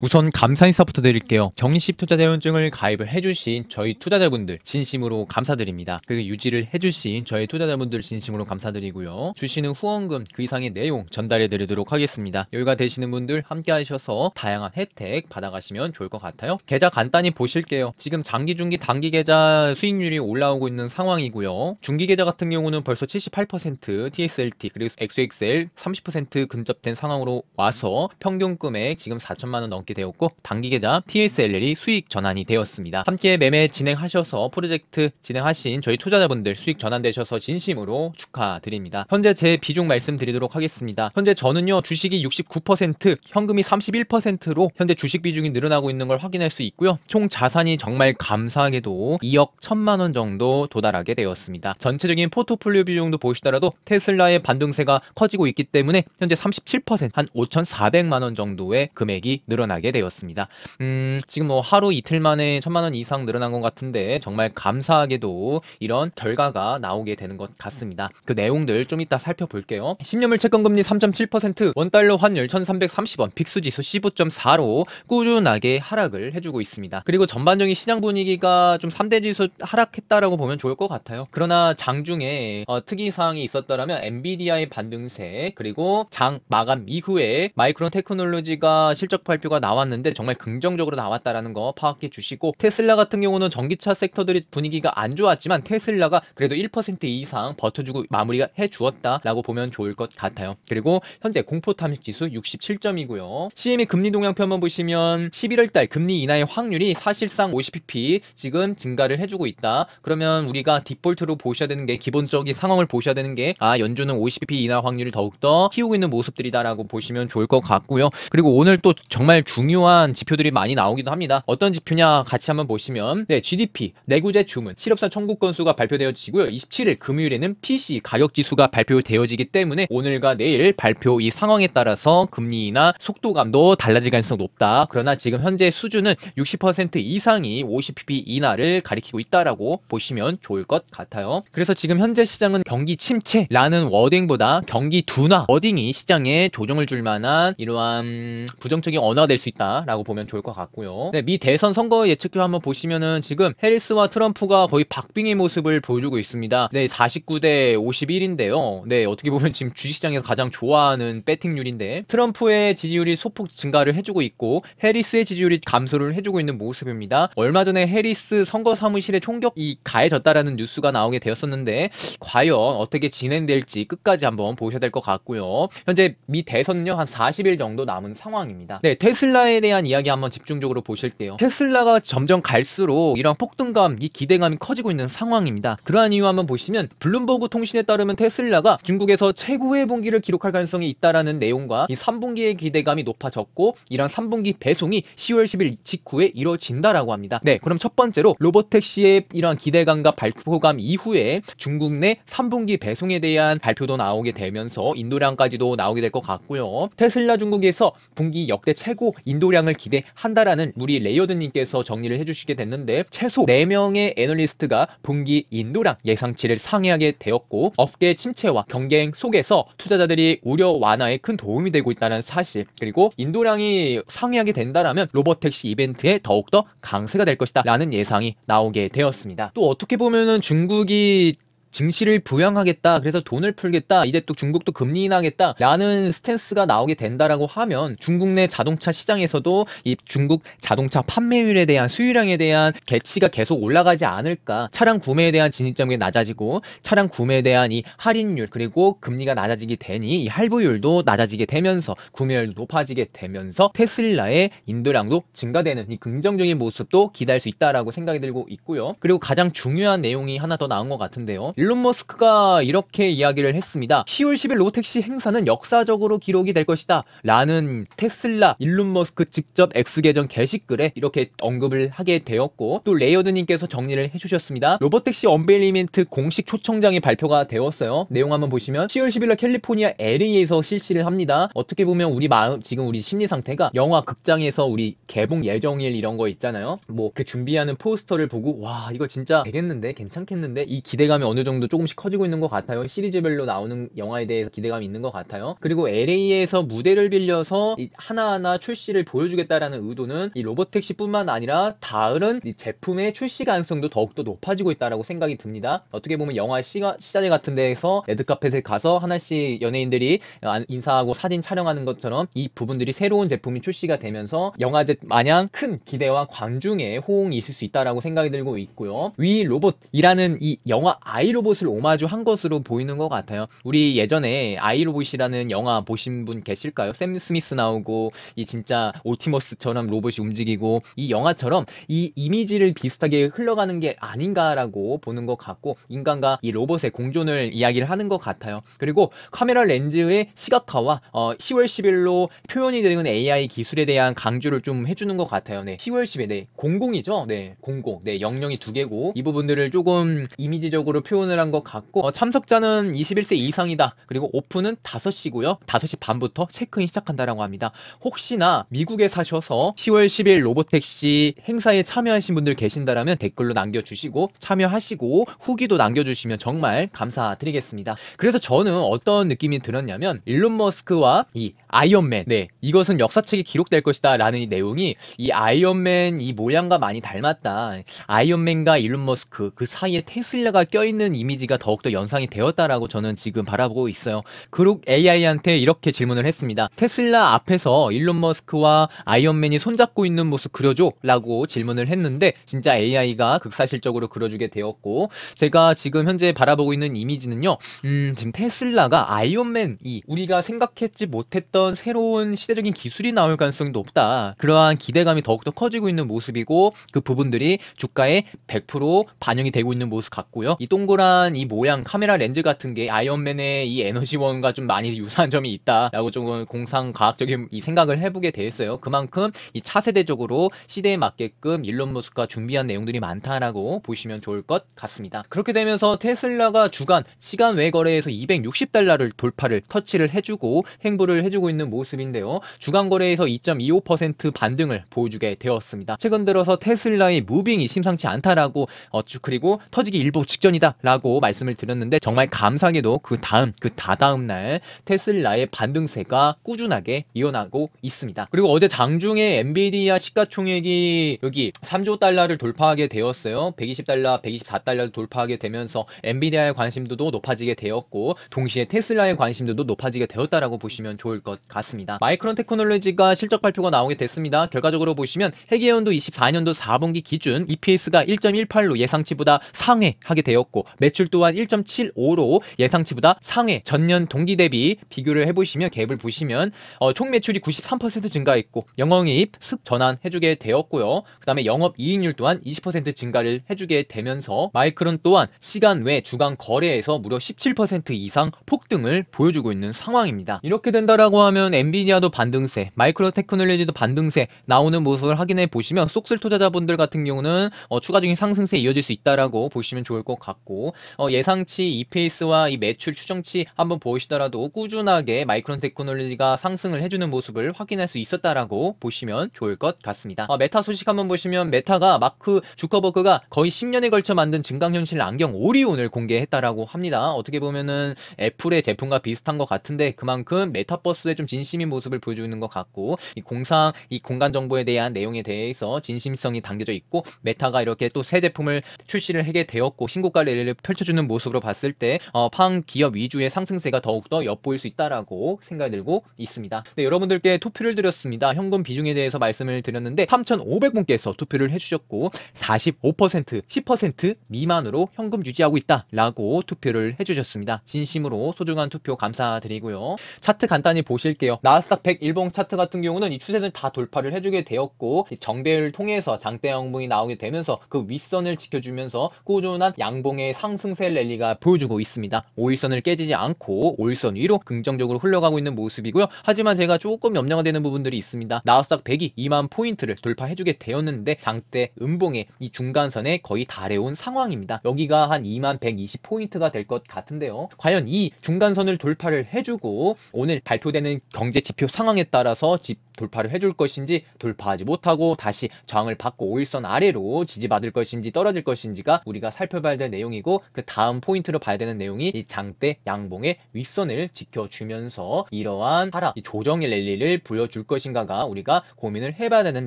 우선 감사 인사부터 드릴게요. 정립식 투자자원증을 가입을 해주신 저희 투자자분들 진심으로 감사드립니다. 그리고 유지를 해주신 저희 투자자분들 진심으로 감사드리고요. 주시는 후원금 그 이상의 내용 전달해드리도록 하겠습니다. 여유가 되시는 분들 함께하셔서 다양한 혜택 받아가시면 좋을 것 같아요. 계좌 간단히 보실게요. 지금 장기, 중기, 단기 계좌 수익률이 올라오고 있는 상황이고요. 중기 계좌 같은 경우는 벌써 78% TSLT 그리고 XXL 30% 근접된 상황으로 와서 평균 금액 지금 4천만 원 넘게 남게 되었고 단기 계좌 TSLL이 수익 전환이 되었습니다. 함께 매매 진행하셔서 프로젝트 진행하신 저희 투자자분들 수익 전환되셔서 진심으로 축하드립니다. 현재 제 비중 말씀드리도록 하겠습니다. 현재 저는요 주식이 69% 현금이 31%로 현재 주식 비중이 늘어나고 있는 걸 확인할 수 있고요. 총 자산이 정말 감사하게도 2억 1천만 원 정도 도달하게 되었습니다. 전체적인 포트폴리오 비중도 보시더라도 테슬라의 반등세가 커지고 있기 때문에 현재 37%한 5,400만 원 정도의 금액이 늘어나 만게 되었습니다. 음, 지금 뭐 하루 이틀 만에 천만 원 이상 늘어난 것 같은데 정말 감사하게도 이런 결과가 나오게 되는 것 같습니다. 그 내용들 좀 이따 살펴볼게요. 10년물 채권금리 3.7%, 원달러 환율 1,330원, 빅수지수 15.4로 꾸준하게 하락을 해주고 있습니다. 그리고 전반적인 시장 분위기가 좀 3대 지수 하락했다라고 보면 좋을 것 같아요. 그러나 장중에 어, 특이사항이 있었더라면 엔비디아의 반등세 그리고 장 마감 이후에 마이크론 테크놀로지가 실적 발표가 나왔는데 정말 긍정적으로 나왔다라는 거 파악해 주시고 테슬라 같은 경우는 전기차 섹터들이 분위기가 안 좋았지만 테슬라가 그래도 1% 이상 버텨주고 마무리가 해 주었다라고 보면 좋을 것 같아요. 그리고 현재 공포 탐식 지수 67점이고요. CME 금리 동향표 한번 보시면 11월 달 금리 인하의 확률이 사실상 50pp 지금 증가를 해주고 있다. 그러면 우리가 디폴트로 보셔야 되는 게 기본적인 상황을 보셔야 되는 게 아 연준은 50pp 인하 확률을 더욱더 키우고 있는 모습들이다라고 보시면 좋을 것 같고요. 그리고 오늘 또 정말 주 중요한 지표들이 많이 나오기도 합니다. 어떤 지표냐 같이 한번 보시면 네 GDP, 내구재 주문, 실업자 청구 건수가 발표되어지고요. 27일 금요일에는 PC 가격 지수가 발표되어지기 때문에 오늘과 내일 발표 이 상황에 따라서 금리나 속도감도 달라질 가능성 높다. 그러나 지금 현재 수준은 60% 이상이 50pp 인하를 가리키고 있다라고 보시면 좋을 것 같아요. 그래서 지금 현재 시장은 경기 침체라는 워딩보다 경기 둔화 워딩이 시장에 조정을 줄 만한 이러한 부정적인 언어가 될수 있다라고 보면 좋을 것 같고요. 네, 미 대선 선거 예측표 한번 보시면은 지금 해리스와 트럼프가 거의 박빙의 모습을 보여주고 있습니다. 네, 49대 51인데요. 네, 어떻게 보면 지금 주식시장에서 가장 좋아하는 배팅률인데 트럼프의 지지율이 소폭 증가를 해주고 있고 해리스의 지지율이 감소를 해주고 있는 모습입니다. 얼마 전에 해리스 선거 사무실의 총격이 가해졌다라는 뉴스가 나오게 되었었는데 과연 어떻게 진행될지 끝까지 한번 보셔야 될 것 같고요. 현재 미 대선은요 한 40일 정도 남은 상황입니다. 네, 테슬라 테슬라에 대한 이야기 한번 집중적으로 보실게요. 테슬라가 점점 갈수록 이런 폭등감, 이 기대감이 커지고 있는 상황입니다. 그러한 이유 한번 보시면 블룸버그 통신에 따르면 테슬라가 중국에서 최고의 분기를 기록할 가능성이 있다라는 내용과 이 3분기의 기대감이 높아졌고 이런 3분기 배송이 10월 10일 직후에 이뤄진다라고 합니다. 네, 그럼 첫 번째로 로보택시의 이런 기대감과 발표감 이후에 중국 내 3분기 배송에 대한 발표도 나오게 되면서 인도량까지도 나오게 될 것 같고요. 테슬라 중국에서 분기 역대 최고 인도량을 기대한다라는 우리 레이어드님께서 정리를 해주시게 됐는데 최소 4명의 애널리스트가 분기 인도량 예상치를 상회하게 되었고 업계 침체와 경쟁 속에서 투자자들이 우려 완화에 큰 도움이 되고 있다는 사실 그리고 인도량이 상회하게 된다라면 로버택시 이벤트에 더욱더 강세가 될 것이다 라는 예상이 나오게 되었습니다. 또 어떻게 보면은 중국이 증시를 부양하겠다. 그래서 돈을 풀겠다. 이제 또 중국도 금리 인하겠다. 라는 스탠스가 나오게 된다라고 하면 중국 내 자동차 시장에서도 이 중국 자동차 판매율에 대한 수요량에 대한 개치가 계속 올라가지 않을까. 차량 구매에 대한 진입점이 낮아지고 차량 구매에 대한 이 할인율 그리고 금리가 낮아지게 되니 이 할부율도 낮아지게 되면서 구매율도 높아지게 되면서 테슬라의 인도량도 증가되는 이 긍정적인 모습도 기대할 수 있다라고 생각이 들고 있고요. 그리고 가장 중요한 내용이 하나 더 나온 것 같은데요. 일론 머스크가 이렇게 이야기를 했습니다. 10월 10일 로택시 행사는 역사적으로 기록이 될 것이다. 라는 테슬라 일론 머스크 직접 X 계정 게시글에 이렇게 언급을 하게 되었고 또 레이어드님께서 정리를 해주셨습니다. 로봇택시 언베일링 이트 공식 초청장이 발표가 되었어요. 내용 한번 보시면 10월 10일 날 캘리포니아 LA에서 실시를 합니다. 어떻게 보면 우리 마음 지금 우리 심리 상태가 영화 극장에서 우리 개봉 예정일 이런 거 있잖아요. 뭐그 준비하는 포스터를 보고 와 이거 진짜 되겠는데 괜찮겠는데 이 기대감이 어느 정도 정도 조금씩 커지고 있는 것 같아요. 시리즈별로 나오는 영화에 대해서 기대감이 있는 것 같아요. 그리고 LA에서 무대를 빌려서 하나하나 출시를 보여주겠다라는 의도는 이 로봇 택시뿐만 아니라 다른 제품의 출시 가능성도 더욱더 높아지고 있다라고 생각이 듭니다. 어떻게 보면 영화 시가, 시자재 같은 데에서 레드카펫에 가서 하나씩 연예인들이 아, 인사하고 사진 촬영하는 것처럼 이 부분들이 새로운 제품이 출시가 되면서 영화제 마냥 큰 기대와 광중의 호응이 있을 수 있다라고 생각이 들고 있고요. 위 로봇이라는 이 영화 아이로 아이로봇을 오마주한 것으로 보이는 것 같아요. 우리 예전에 아이로봇이라는 영화 보신 분 계실까요? 샘 스미스 나오고 이 진짜 오티머스처럼 로봇이 움직이고 이 영화처럼 이 이미지를 비슷하게 흘러가는 게 아닌가라고 보는 것 같고 인간과 이 로봇의 공존을 이야기를 하는 것 같아요. 그리고 카메라 렌즈의 시각화와 어, 10월 10일로 표현이 되는 AI 기술에 대한 강조를 좀 해주는 것 같아요. 네, 10월 10일, 네, 00이죠. 네, 00, 네, 00이 두 개고 이 부분들을 조금 이미지적으로 표현 선언을 한것 같고 어, 참석자는 21세 이상이다. 그리고 오픈은 5시고요. 5시 반부터 체크인 시작한다라고 합니다. 혹시나 미국에 사셔서 10월 10일 로보택시 행사에 참여하신 분들 계신다라면 댓글로 남겨주시고 참여하시고 후기도 남겨주시면 정말 감사드리겠습니다. 그래서 저는 어떤 느낌이 들었냐면 일론 머스크와 이 아이언맨 네 이것은 역사책에 기록될 것이다 라는 이 내용이 이 아이언맨 이 모양과 많이 닮았다. 아이언맨과 일론 머스크 그 사이에 테슬라가 껴있는 이미지가 더욱더 연상이 되었다라고 저는 지금 바라보고 있어요. 그룹 AI한테 이렇게 질문을 했습니다. 테슬라 앞에서 일론 머스크와 아이언맨이 손잡고 있는 모습 그려줘 라고 질문을 했는데 진짜 AI가 극사실적으로 그려주게 되었고 제가 지금 현재 바라보고 있는 이미지는요. 음, 지금 테슬라가 아이언맨이 우리가 생각했지 못했던 새로운 시대적인 기술이 나올 가능성이 높다. 그러한 기대감이 더욱더 커지고 있는 모습이고 그 부분들이 주가에 100% 반영이 되고 있는 모습 같고요. 이 동그란 일단 이 모양 카메라 렌즈 같은 게 아이언맨의 이 에너지원과 좀 많이 유사한 점이 있다라고 조금 공상 과학적인 이 생각을 해보게 되었어요. 그만큼 이 차세대적으로 시대에 맞게끔 일론 머스크가 준비한 내용들이 많다라고 보시면 좋을 것 같습니다. 그렇게 되면서 테슬라가 주간 시간 외 거래에서 260달러를 돌파를 터치를 해주고 행보를 해주고 있는 모습인데요. 주간 거래에서 2.25% 반등을 보여주게 되었습니다. 최근 들어서 테슬라의 무빙이 심상치 않다라고 어, 그리고 터지기 일보 직전이다라고 라고 말씀을 드렸는데 정말 감사하게도 그 다음 그 다다음 날 테슬라의 반등세가 꾸준하게 이어나고 있습니다. 그리고 어제 장중에 엔비디아 시가총액이 여기 3조 달러를 돌파하게 되었어요. 120달러, 124달러를 돌파하게 되면서 엔비디아의 관심도도 높아지게 되었고 동시에 테슬라의 관심도도 높아지게 되었다라고 보시면 좋을 것 같습니다. 마이크론 테크놀로지가 실적 발표가 나오게 됐습니다. 결과적으로 보시면 해계연도 24년도 4분기 기준 EPS가 1.18로 예상치보다 상회하게 되었고 매 매출 또한 1.75로 예상치보다 상회 전년 동기 대비 비교를 해보시면 갭을 보시면 어, 총 매출이 93% 증가했고 영업이익 습 전환해주게 되었고요. 그 다음에 영업이익률 또한 20% 증가를 해주게 되면서 마이크론 또한 시간 외 주간 거래에서 무려 17% 이상 폭등을 보여주고 있는 상황입니다. 이렇게 된다라고 하면 엔비디아도 반등세, 마이크로 테크놀로지도 반등세 나오는 모습을 확인해 보시면 쏙슬 투자자분들 같은 경우는 어, 추가적인 상승세 이어질 수 있다라고 보시면 좋을 것 같고 어, 예상치 이 페이스와 이 매출 추정치 한번 보시더라도 꾸준하게 마이크론 테크놀로지가 상승을 해주는 모습을 확인할 수 있었다라고 보시면 좋을 것 같습니다. 어, 메타 소식 한번 보시면 메타가 마크 주커버그가 거의 10년에 걸쳐 만든 증강현실 안경 오리온을 공개했다라고 합니다. 어떻게 보면은 애플의 제품과 비슷한 것 같은데 그만큼 메타버스에 좀 진심인 모습을 보여주는 것 같고 이 공상 이 공간 정보에 대한 내용에 대해서 진심성이 담겨져 있고 메타가 이렇게 또 새 제품을 출시를 하게 되었고 신고가를 펼쳐주는 모습으로 봤을 때 어, 팡 기업 위주의 상승세가 더욱더 엿보일 수 있다라고 생각이 들고 있습니다. 네, 여러분들께 투표를 드렸습니다. 현금 비중에 대해서 말씀을 드렸는데 3,500분께서 투표를 해주셨고 45% 10% 미만으로 현금 유지하고 있다라고 투표를 해주셨습니다. 진심으로 소중한 투표 감사드리고요. 차트 간단히 보실게요. 나스닥 100 일봉 차트 같은 경우는 이 추세는 다 돌파를 해주게 되었고 정배를 통해서 장대 양봉이 나오게 되면서 그 윗선을 지켜주면서 꾸준한 양봉의 상 상승세 랠리가 보여주고 있습니다. 5일선을 깨지지 않고 5일선 위로 긍정적으로 흘러가고 있는 모습이고요. 하지만 제가 조금 염려가 되는 부분들이 있습니다. 나스닥 100이 2만 포인트를 돌파해주게 되었는데 장대 음봉의 이 중간선에 거의 달해온 상황입니다. 여기가 한 2만 120 포인트가 될 것 같은데요. 과연 이 중간선을 돌파를 해주고 오늘 발표되는 경제 지표 상황에 따라서 집 돌파를 해줄 것인지 돌파하지 못하고 다시 저항을 받고 5일선 아래로 지지받을 것인지 떨어질 것인지가 우리가 살펴봐야 될 내용이고 그 다음 포인트로 봐야 되는 내용이 이 장대 양봉의 윗선을 지켜주면서 이러한 하락 조정의 랠리를 보여줄 것인가가 우리가 고민을 해봐야 되는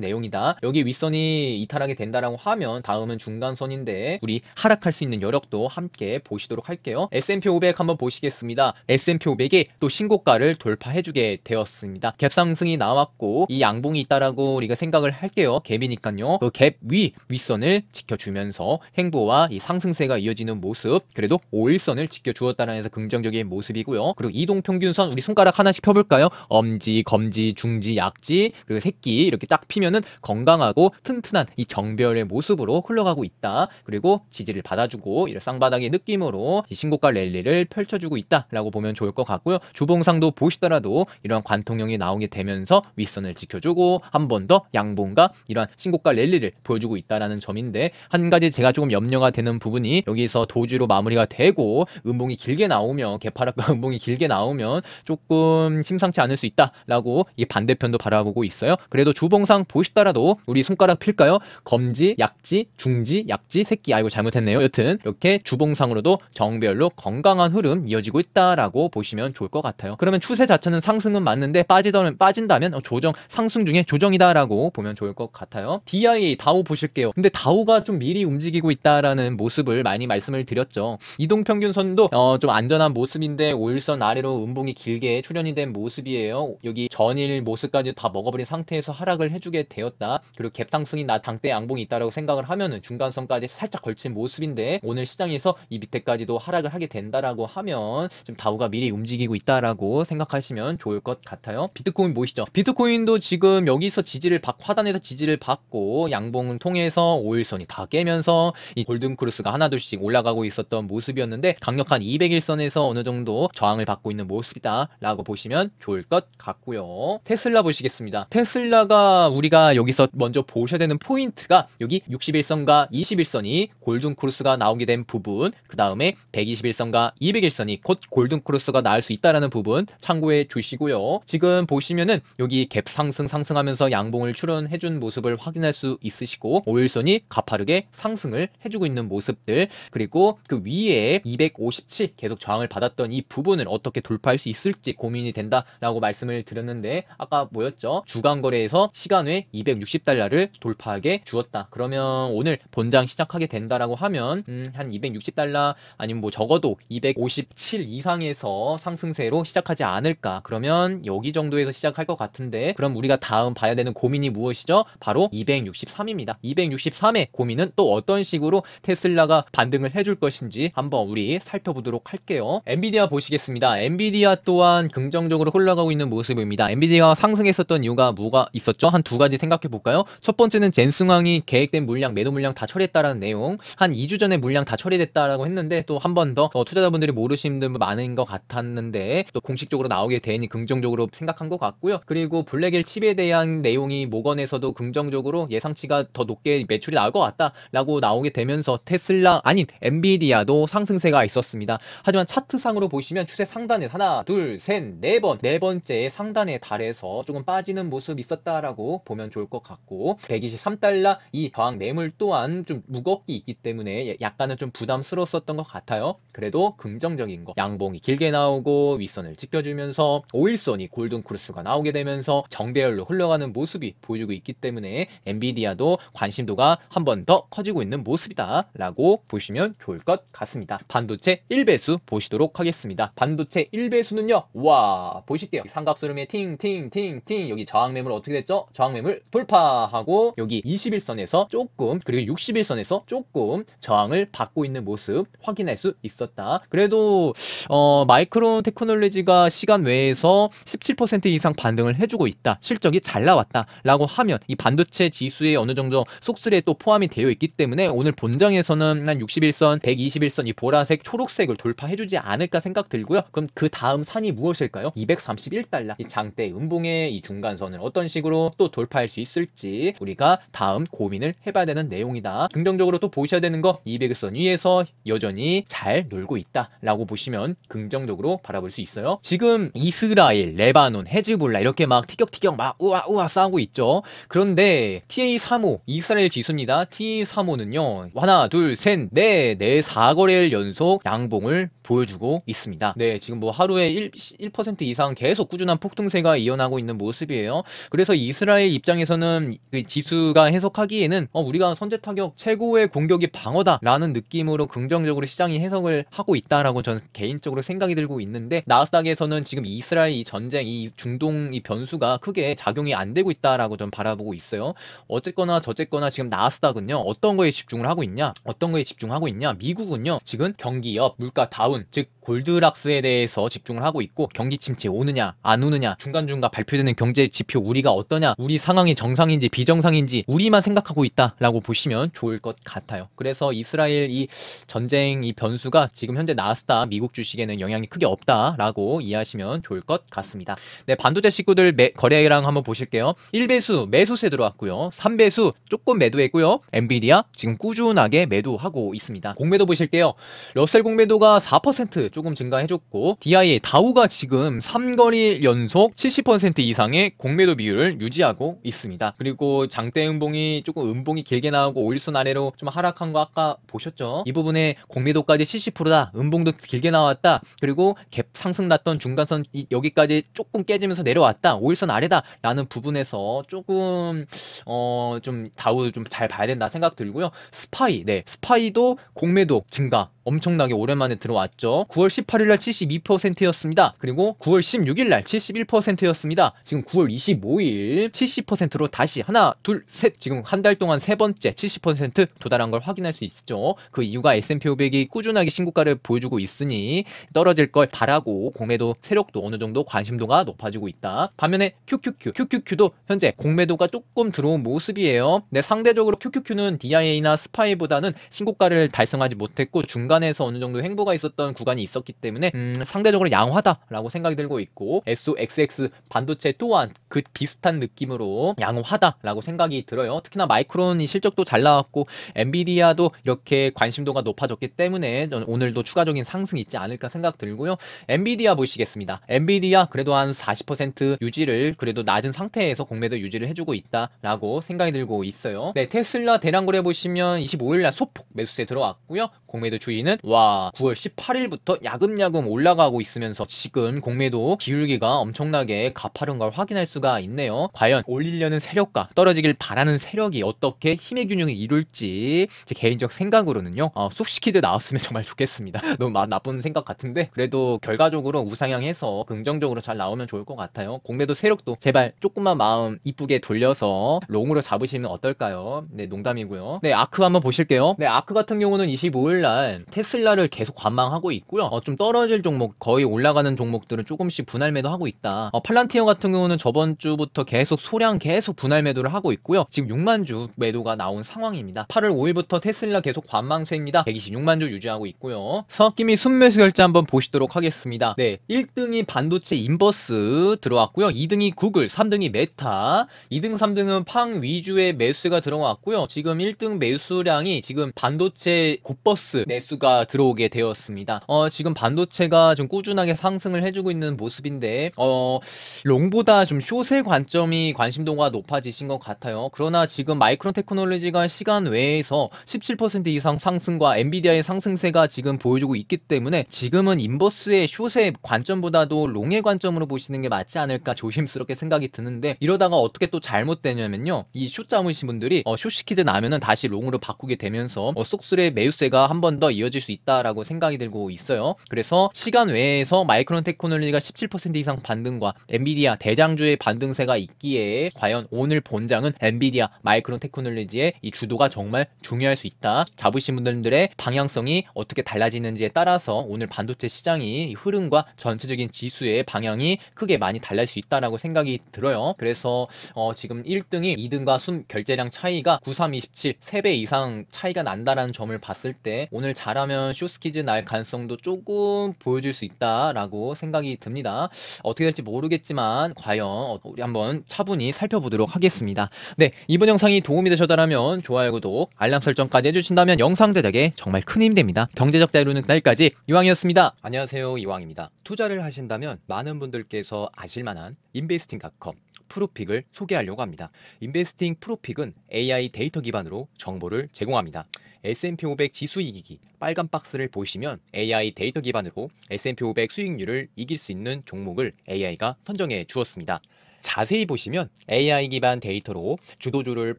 내용이다. 여기 윗선이 이탈하게 된다라고 하면 다음은 중간선인데 우리 하락할 수 있는 여력도 함께 보시도록 할게요. S&P 500 한번 보시겠습니다. S&P 500이 또 신고가를 돌파해주게 되었습니다. 갭상승이 나왔고 있고 이 양봉이 있다라고 우리가 생각을 할게요. 갭이니까요. 그 갭위 윗선을 지켜주면서 행보와 이 상승세가 이어지는 모습 그래도 5일선을 지켜주었다는 해서 긍정적인 모습이고요. 그리고 이동평균선 우리 손가락 하나씩 펴볼까요? 엄지, 검지, 중지, 약지 그리고 새끼 이렇게 딱 피면은 건강하고 튼튼한 이 정별의 모습으로 흘러가고 있다. 그리고 지지를 받아주고 이런 쌍바닥의 느낌으로 이 신고가 랠리를 펼쳐주고 있다라고 보면 좋을 것 같고요. 주봉상도 보시더라도 이러한 관통형이 나오게 되면서 윗 일선을 지켜주고 한 번 더 양봉과 이러한 신고가 랠리를 보여주고 있다라는 점인데 한 가지 제가 조금 염려가 되는 부분이 여기서 도주로 마무리가 되고 음봉이 길게 나오면 개파락과 음봉이 길게 나오면 조금 심상치 않을 수 있다라고 이 반대편도 바라보고 있어요. 그래도 주봉상 보시더라도 우리 손가락 필까요? 검지, 약지, 중지, 약지, 새끼 아이고 잘못했네요. 여튼 이렇게 주봉상으로도 정별로 건강한 흐름 이어지고 있다라고 보시면 좋을 것 같아요. 그러면 추세 자체는 상승은 맞는데 빠지더면 빠진다면 조 어, 조정 상승 중에 조정이다라고 보면 좋을 것 같아요. DIA 다우 보실게요. 근데 다우가 좀 미리 움직이고 있다라는 모습을 많이 말씀을 드렸죠. 이동평균선도 어, 좀 안전한 모습인데 5일선 아래로 음봉이 길게 출현이 된 모습이에요. 여기 전일 모습까지 다 먹어버린 상태에서 하락을 해주게 되었다. 그리고 갭상승이 나 당대 양봉이 있다라고 생각을 하면은 중간선까지 살짝 걸친 모습인데 오늘 시장에서 이 밑에까지도 하락을 하게 된다라고 하면 좀 다우가 미리 움직이고 있다라고 생각하시면 좋을 것 같아요. 비트코인 보시죠. 비트코인 비트코인도 지금 여기서 지지를 받화단에서 지지를 받고 양봉을 통해서 5일선이 다 깨면서 이 골든 크루스가 하나둘씩 올라가고 있었던 모습이었는데 강력한 200일선에서 어느 정도 저항을 받고 있는 모습이다라고 보시면 좋을 것 같고요. 테슬라 보시겠습니다. 테슬라가 우리가 여기서 먼저 보셔야 되는 포인트가 여기 6 1선과2 1선이 골든 크루스가 나오게 된 부분, 그 다음에 1 2 1선과 200일선이 곧 골든 크루스가 나올 수 있다라는 부분 참고해 주시고요. 지금 보시면은 여기 갭 상승 상승하면서 양봉을 출현해준 모습을 확인할 수 있으시고 오일선이 가파르게 상승을 해주고 있는 모습들 그리고 그 위에 257 계속 저항을 받았던 이 부분을 어떻게 돌파할 수 있을지 고민이 된다라고 말씀을 드렸는데 아까 뭐였죠? 주간 거래에서 시간 외 260달러를 돌파하게 주었다. 그러면 오늘 본장 시작하게 된다라고 하면 음, 한 260달러 아니면 뭐 적어도 257 이상에서 상승세로 시작하지 않을까. 그러면 여기 정도에서 시작할 것 같은데 그럼 우리가 다음 봐야 되는 고민이 무엇이죠? 바로 263입니다. 263의 고민은 또 어떤 식으로 테슬라가 반등을 해줄 것인지 한번 우리 살펴보도록 할게요. 엔비디아 보시겠습니다. 엔비디아 또한 긍정적으로 흘러가고 있는 모습입니다. 엔비디아가 상승했었던 이유가 뭐가 있었죠? 한 두 가지 생각해 볼까요? 첫 번째는 젠승왕이 계획된 물량, 매도 물량 다 처리했다라는 내용. 한 2주 전에 물량 다 처리됐다라고 했는데 또 한 번더 어, 투자자분들이 모르시는 분 많은 것 같았는데 또 공식적으로 나오게 되니 긍정적으로 생각한 것 같고요. 그리고 블랙일 칩에 대한 내용이 모건에서도 긍정적으로 예상치가 더 높게 매출이 나올 것 같다라고 나오게 되면서 테슬라 아닌 엔비디아도 상승세가 있었습니다. 하지만 차트상으로 보시면 추세 상단에 하나, 둘, 셋, 네 번, 네 번째 상단에 달해서 조금 빠지는 모습이 있었다라고 보면 좋을 것 같고 123달러 이 저항 매물 또한 좀 무겁기 있기 때문에 예, 약간은 좀 부담스러웠었던 것 같아요. 그래도 긍정적인 거 양봉이 길게 나오고 윗선을 지켜주면서 5일선이 골든 크루스가 나오게 되면서 정배열로 흘러가는 모습이 보여주고 있기 때문에 엔비디아도 관심도가 한 번 더 커지고 있는 모습이다라고 보시면 좋을 것 같습니다. 반도체 1배수 보시도록 하겠습니다. 반도체 1배수는요. 와 보실게요. 삼각수름에 팅팅팅팅 여기 저항매물 어떻게 됐죠? 저항매물 돌파하고 여기 21선에서 조금 그리고 61선에서 조금 저항을 받고 있는 모습 확인할 수 있었다. 그래도 어, 마이크론 테크놀로지가 시간 외에서 17% 이상 반등을 해주고 있다. 실적이 잘 나왔다라고 하면 이 반도체 지수에 어느 정도 속술에 또 포함이 되어 있기 때문에 오늘 본장에서는 한 61선, 121선 이 보라색, 초록색을 돌파해 주지 않을까 생각 들고요. 그럼 그 다음 산이 무엇일까요? 231달러. 이 장대 음봉의 이 중간선을 어떤 식으로 또 돌파할 수 있을지 우리가 다음 고민을 해 봐야 되는 내용이다. 긍정적으로 또 보셔야 되는 거 200선 위에서 여전히 잘 놀고 있다라고 보시면 긍정적으로 바라볼 수 있어요. 지금 이스라엘, 레바논, 헤즈볼라 이렇게 막 티켓 티격티격 막 우와 우와 싸우고 있죠. 그런데 TA35 이스라엘 지수입니다. TA35는요. 하나 둘셋넷네 사거래일 연속 양봉을 보여주고 있습니다. 네 지금 뭐 하루에 1, 1% 이상 계속 꾸준한 폭등세가 이어나고 있는 모습이에요. 그래서 이스라엘 입장에서는 그 지수가 해석하기에는 어, 우리가 선제 타격 최고의 공격이 방어다라는 느낌으로 긍정적으로 시장이 해석을 하고 있다라고 저는 개인적으로 생각이 들고 있는데 나스닥에서는 지금 이스라엘 이 전쟁 이 중동 이 변수가 크게 작용이 안 되고 있다라고 좀 바라보고 있어요. 어쨌거나 저쨌거나 지금 나스닥은요. 어떤 거에 집중을 하고 있냐? 어떤 거에 집중하고 있냐? 미국은요. 지금 경기업 물가 다운, 즉 골드락스에 대해서 집중을 하고 있고 경기 침체 오느냐 안 오느냐 중간중간 발표되는 경제 지표 우리가 어떠냐 우리 상황이 정상인지 비정상인지 우리만 생각하고 있다라고 보시면 좋을 것 같아요. 그래서 이스라엘 이 전쟁 이 변수가 지금 현재 나스다 미국 주식에는 영향이 크게 없다라고 이해하시면 좋을 것 같습니다. 네 반도체 식구들 매, 거래량 한번 보실게요. 1배수 매수세 들어왔고요. 3배수 조금 매도했고요. 엔비디아 지금 꾸준하게 매도하고 있습니다. 공매도 보실게요. 러셀 공매도가 4% 조금 증가해줬고 DIA 다우가 지금 3거리 연속 70% 이상의 공매도 비율을 유지하고 있습니다. 그리고 장대 음봉이 조금 음봉이 길게 나오고 오일선 아래로 좀 하락한 거 아까 보셨죠? 이 부분에 공매도까지 70%다. 음봉도 길게 나왔다. 그리고 갭 상승 났던 중간선 여기까지 조금 깨지면서 내려왔다. 오일선 포지션 아래다라는 부분에서 조금 어좀 다우 좀잘 봐야 된다 생각 들고요. 스파이, 네, 스파이도 공매도 증가 엄청나게 오랜만에 들어왔죠. 9월 18일 날 72%였습니다. 그리고 9월 16일 날 71%였습니다. 지금 9월 25일 70%로 다시 하나, 둘, 셋 지금 한 달 동안 세 번째 70% 도달한 걸 확인할 수 있죠. 그 이유가 S&P 500이 꾸준하게 신고가를 보여주고 있으니 떨어질 걸 바라고 공매도 세력도 어느 정도 관심도가 높아지고 있다. 반면에 QQQ, QQQ도 현재 공매도가 조금 들어온 모습이에요. 근데 상대적으로 QQQ는 DIA나 스파이보다는 신고가를 달성하지 못했고 중간 구간에서 어느 정도 횡보가 있었던 구간이 있었기 때문에 음, 음 상대적으로 양화다라고 생각이 들고 있고 SOXX 반도체 또한 그 비슷한 느낌으로 양화다라고 생각이 들어요. 특히나 마이크론이 실적도 잘 나왔고 엔비디아도 이렇게 관심도가 높아졌기 때문에 오늘도 추가적인 상승이 있지 않을까 생각 들고요. 엔비디아 보시겠습니다. 엔비디아 그래도 한 40% 유지를 그래도 낮은 상태에서 공매도 유지를 해주고 있다라고 생각이 들고 있어요. 네, 테슬라 대량 거래 보시면 25일 날 소폭 매수세 들어왔고요. 공매도 주의 가격거와 9월 18일부터 야금야금 올라가고 있으면서 지금 공매도 기울기가 엄청나게 가파른 걸 확인할 수가 있네요. 과연 올리려는 세력과 떨어지길 바라는 세력이 어떻게 힘의 균형을 이룰지 제 개인적 생각으로는요. 어, 쏙시키드 나왔으면 정말 좋겠습니다. 너무 나쁜 생각 같은데 그래도 결과적으로 우상향해서 긍정적으로 잘 나오면 좋을 것 같아요. 공매도 세력도 제발 조금만 마음 이쁘게 돌려서 롱으로 잡으시면 어떨까요? 네 농담이고요. 네 아크 한번 보실게요. 네 아크 같은 경우는 25일 날 테슬라를 계속 관망하고 있고요. 어, 좀 떨어질 종목, 거의 올라가는 종목들은 조금씩 분할 매도하고 있다. 어, 팔란티어 같은 경우는 저번 주부터 계속 소량 계속 분할 매도를 하고 있고요. 지금 6만 주 매도가 나온 상황입니다. 8월 5일부터 테슬라 계속 관망세입니다. 126만 주 유지하고 있고요. 서학김이 순매수 결제 한번 보시도록 하겠습니다. 네, 1등이 반도체 인버스 들어왔고요. 2등이 구글, 3등이 메타, 2등, 3등은 팡 위주의 매수가 들어왔고요. 지금 1등 매수량이 지금 반도체 곱버스 매수 뉴스가 들어오게 되었습니다. 어, 지금 반도체가 좀 꾸준하게 상승을 해주고 있는 모습인데 어, 롱보다 좀 숏의 관점이 관심도가 높아지신 것 같아요. 그러나 지금 마이크론 테크놀로지가 시간 외에서 17% 이상 상승과 엔비디아의 상승세가 지금 보여주고 있기 때문에 지금은 인버스의 숏의 관점보다도 롱의 관점으로 보시는 게 맞지 않을까 조심스럽게 생각이 드는데 이러다가 어떻게 또 잘못되냐면요. 이숏 자무신 분들이 어, 숏 시키즈 나면은 다시 롱으로 바꾸게 되면서 어, 쏙술의 매수세가 한 번 더 이어지 이어질 수 있다라고 생각이 들고 있어요. 그래서 시간 외에서 마이크론 테크놀리지가 17% 이상 반등과 엔비디아 대장주의 반등세가 있기에 과연 오늘 본장은 엔비디아 마이크론 테크놀리지의 이 주도가 정말 중요할 수 있다. 잡으신 분들의 방향성이 어떻게 달라지는지에 따라서 오늘 반도체 시장이 흐름과 전체적인 지수의 방향이 크게 많이 달라질 수 있다라고 생각이 들어요. 그래서 어 지금 1등이 2등과 순 결제량 차이가 9327 3배 이상 차이가 난다라는 점을 봤을 때 오늘 자라 잘하면 쇼스키즈 날 가능성도 조금 보여줄 수 있다라고 생각이 듭니다. 어떻게 될지 모르겠지만 과연 어, 우리 한번 차분히 살펴보도록 하겠습니다. 네, 이번 영상이 도움이 되셨다면 좋아요, 구독, 알람 설정까지 해주신다면 영상 제작에 정말 큰 힘이 됩니다. 경제적 자유로운 날까지 이왕이었습니다. 안녕하세요, 이왕입니다. 투자를 하신다면 많은 분들께서 아실만한 인베스팅닷컴 프로픽을 소개하려고 합니다. 인베스팅 프로픽은 AI 데이터 기반으로 정보를 제공합니다. S&P 500 지수 이기기 빨간 박스를 보시면 AI 데이터 기반으로 S&P 500 수익률을 이길 수 있는 종목을 AI가 선정해 주었습니다. 자세히 보시면 AI 기반 데이터로 주도주를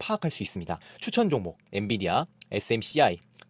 파악할 수 있습니다. 추천 종목 엔비디아, SMCI,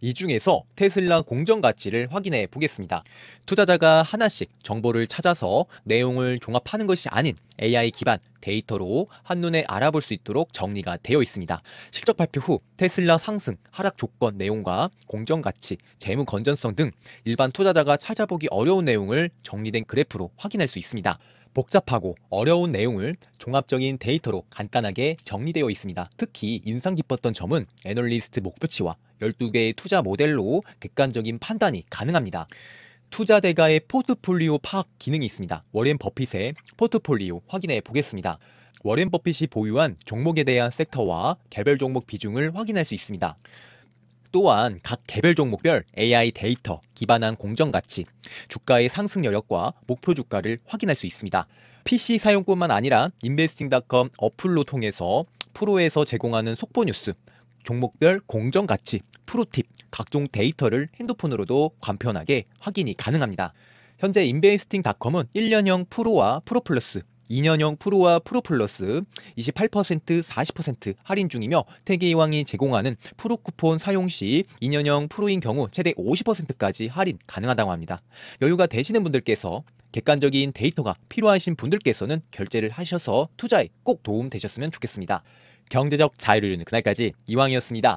이 중에서 테슬라 공정 가치를 확인해 보겠습니다. 투자자가 하나씩 정보를 찾아서 내용을 종합하는 것이 아닌 AI 기반 데이터로 한눈에 알아볼 수 있도록 정리가 되어 있습니다. 실적 발표 후 테슬라 상승, 하락 조건 내용과 공정 가치, 재무 건전성 등 일반 투자자가 찾아보기 어려운 내용을 정리된 그래프로 확인할 수 있습니다. 복잡하고 어려운 내용을 종합적인 데이터로 간단하게 정리되어 있습니다. 특히 인상 깊었던 점은 애널리스트 목표치와 12개의 투자 모델로 객관적인 판단이 가능합니다. 투자 대가의 포트폴리오 파악 기능이 있습니다. 워렌 버핏의 포트폴리오 확인해 보겠습니다. 워렌 버핏이 보유한 종목에 대한 섹터와 개별 종목 비중을 확인할 수 있습니다. 또한 각 개별 종목별 AI 데이터 기반한 공정 가치, 주가의 상승 여력과 목표 주가를 확인할 수 있습니다. PC 사용뿐만 아니라 인베스팅닷컴 어플로 통해서 프로에서 제공하는 속보 뉴스, 종목별 공정 가치, 프로팁, 각종 데이터를 핸드폰으로도 간편하게 확인이 가능합니다. 현재 인베이스팅닷컴은 1년형 프로와 프로 플러스 2년형 프로와 프로 플러스 28% 40% 할인 중이며 태계이왕이 제공하는 프로 쿠폰 사용 시 2년형 프로인 경우 최대 50%까지 할인 가능하다고 합니다. 여유가 되시는 분들께서 객관적인 데이터가 필요하신 분들께서는 결제를 하셔서 투자에 꼭 도움 되셨으면 좋겠습니다. 경제적 자유를 이루는 그날까지 이왕이었습니다.